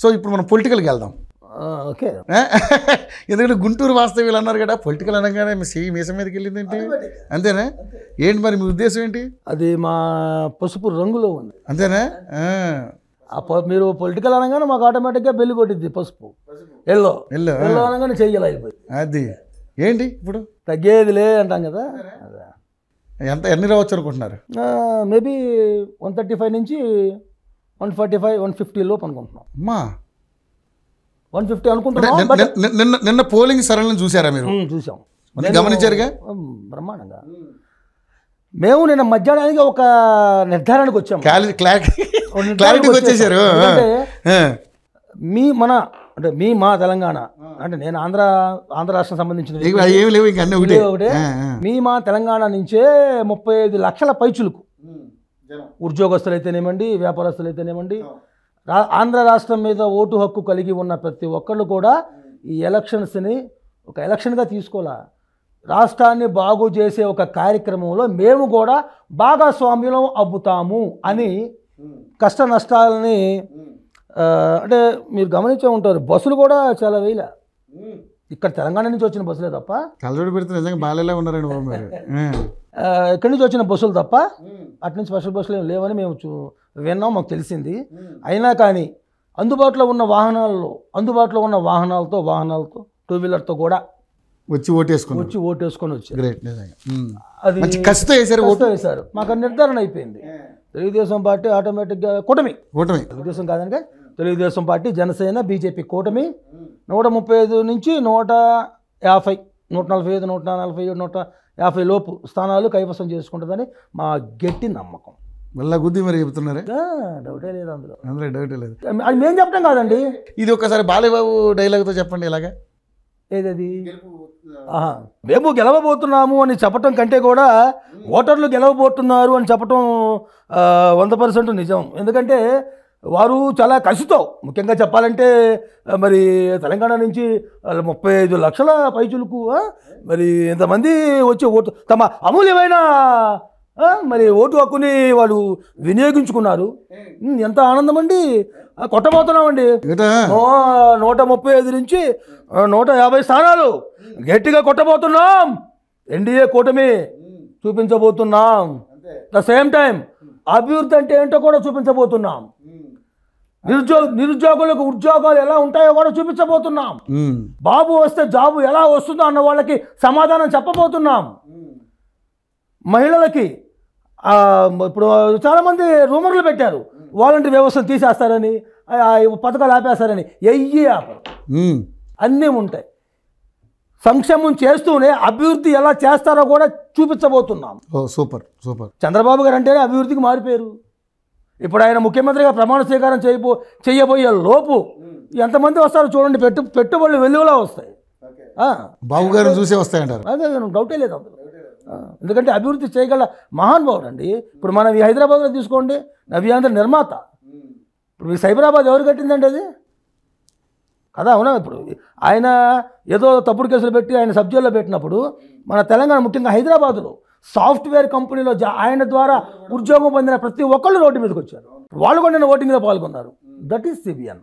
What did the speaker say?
so ఇప్పుడు మనం పొలిటికల్కి వెళ్దాం ఓకే ఎందుకంటే గుంటూరు వాస్తవ్యులు అన్నారు కదా పొలిటికల్ అనగానే మీ మీసం మీదకి వెళ్ళింది ఏంటి అంతేనా ఏంటి మరి మీ ఉద్దేశం ఏంటి అది మా పసుపు రంగులో ఉంది అంతేనా మీరు పొలిటికల్ అనగానే మాకు ఆటోమేటిక్గా పెళ్లి కొట్టింది పసుపు ఎల్లో ఎల్లో ఎల్లో అనగానే చెయ్యాలి అయిపోయి అది ఏంటి ఇప్పుడు తగ్గేదిలే అంటాం కదా ఎంత ఎన్ని రావచ్చు అనుకుంటున్నారు మేబీ వన్ థర్టీ ఫైవ్ నుంచి one forty five one fifty లోపు అనుకుంటున్నాం అమ్మా వన్ ఫిఫ్టీ అనుకుంటున్నాం నిన్న పోలింగ్ సరళిని చూసారా మీరు చూసాం గమనించారుగా బ్రహ్మాండంగా మేము నిన్న మధ్యాహ్నానికి ఒక నిర్ధారణకు వచ్చాము క్లారిటీకి వచ్చేసారు మీ మన అంటే మీ మా తెలంగాణ అంటే నేను ఆంధ్ర ఆంధ్ర రాష్ట్రం సంబంధించిన ఒకటి మీ మా తెలంగాణ నుంచే ముప్పై ఐదు లక్షల పైచులకు ఉద్యోగస్తులు అయితేనేమండి వ్యాపారస్తులు అయితేనేమండి రా ఆంధ్ర రాష్ట్రం మీద ఓటు హక్కు కలిగి ఉన్న ప్రతి ఒక్కళ్ళు కూడా ఈ ఎలక్షన్స్ని ఒక ఎలక్షన్గా తీసుకోవాలా రాష్ట్రాన్ని బాగు చేసే ఒక కార్యక్రమంలో మేము కూడా భాగస్వామ్యం అబ్బుతాము అని కష్ట నష్టాలని అంటే మీరు గమనించే ఉంటారు బస్సులు కూడా చాలా వేయలే ఇక్కడ తెలంగాణ నుంచి వచ్చిన బస్సులే తప్ప కలజోడు పెడితే నిజంగా బాలేలా ఉన్నారండి బాబు మీరు ఇక్కడి నుంచి వచ్చిన బస్సులు తప్ప అటు నుంచి స్పెషల్ బస్సులు లేవని మేము చూ విన్నాం మాకు తెలిసింది అయినా కానీ అందుబాటులో ఉన్న వాహనాల్లో అందుబాటులో ఉన్న వాహనాలతో వాహనాలతో టూ వీలర్తో కూడా వచ్చి ఓటేసుకుని వచ్చి ఓటేసుకొని వచ్చారు గ్రేట్ అది ఖచ్చితంగా వేసారు ఓటు వేశారు మాకు నిర్ధారణ అయిపోయింది తెలుగుదేశం పార్టీ ఆటోమేటిక్గా కూటమి కూటమి తెలుగుదేశం కాదనగా తెలుగుదేశం పార్టీ జనసేన బీజేపీ కూటమి నూట ముప్పై ఐదు నుంచి నూట యాభై నూట నలభై ఐదు నూట నలభై ఏడు నూట యాభై లోపు స్థానాలు కైవసం చేసుకుంటుందని మా గట్టి నమ్మకం మళ్ళా గుద్ది మరి చెబుతున్నారు డౌటే లేదు అందులో అందులో డౌటే లేదు అది మేము చెప్పడం కాదండి ఇది ఒక్కసారి బాలేబాబు డైలాగ్తో చెప్పండి ఇలాగా ఏదది మేము గెలవబోతున్నాము అని చెప్పటం కంటే కూడా ఓటర్లు గెలవబోతున్నారు అని చెప్పటం వంద పర్సెంట్ నిజం ఎందుకంటే వారు చాలా కసితో ముఖ్యంగా చెప్పాలంటే మరి తెలంగాణ నుంచి ముప్పై ఐదు లక్షల పైచులకు మరి ఇంతమంది వచ్చే ఓటు తమ అమూల్యమైన మరి ఓటు హక్కుని వాళ్ళు వినియోగించుకున్నారు ఎంత ఆనందం అండి కొట్టబోతున్నామండి నూట ముప్పై ఐదు నుంచి నూట యాభై స్థానాలు గట్టిగా కొట్టబోతున్నాం ఎన్డీఏ కూటమి చూపించబోతున్నాం ద సేమ్ టైం అభివృద్ధి అంటే ఏంటో కూడా చూపించబోతున్నాం నిరుద్యో నిరుద్యోగులకు ఉద్యోగాలు ఎలా ఉంటాయో కూడా చూపించబోతున్నాం బాబు వస్తే జాబు ఎలా వస్తుందో అన్న వాళ్ళకి సమాధానం చెప్పబోతున్నాం మహిళలకి ఇప్పుడు చాలామంది రూమర్లు పెట్టారు వాలంటీర్ వ్యవస్థను తీసేస్తారని పథకాలు ఆపేస్తారని ఎయ్యి ఆపరు అన్నీ ఉంటాయి సంక్షేమం చేస్తూనే అభివృద్ధి ఎలా చేస్తారో కూడా చూపించబోతున్నాం సూపర్ సూపర్ చంద్రబాబు గారు అంటేనే అభివృద్ధికి మారిపోయారు ఇప్పుడు ఆయన ముఖ్యమంత్రిగా ప్రమాణ స్వీకారం చేయబో చేయబోయే లోపు ఎంతమంది వస్తారో చూడండి పెట్టు పెట్టుబడులు వెలుగులా వస్తాయి బాబు గారు చూసే వస్తాయంటారు అదే డౌటే లేదు అందులో ఎందుకంటే అభివృద్ధి చేయగల మహానుభావుడు అండి ఇప్పుడు మనం ఈ హైదరాబాద్లో తీసుకోండి నవ్యాంధ్ర నిర్మాత ఇప్పుడు ఈ సైబరాబాద్ ఎవరు కట్టిందండి అది కదా అవునా ఇప్పుడు ఆయన ఏదో తప్పుడు కేసులు పెట్టి ఆయన సబ్జెక్ట్లో పెట్టినప్పుడు మన తెలంగాణ ముఖ్యంగా హైదరాబాద్లో సాఫ్ట్వేర్ కంపెనీలో ఆయన ద్వారా ఉద్యోగం పొందిన ప్రతి ఒక్కళ్ళు రోడ్డు మీదకి వచ్చారు వాళ్ళు కూడా నేను ఓటింగ్లో పాల్గొన్నారు దట్ ఈస్ సిబిఎన్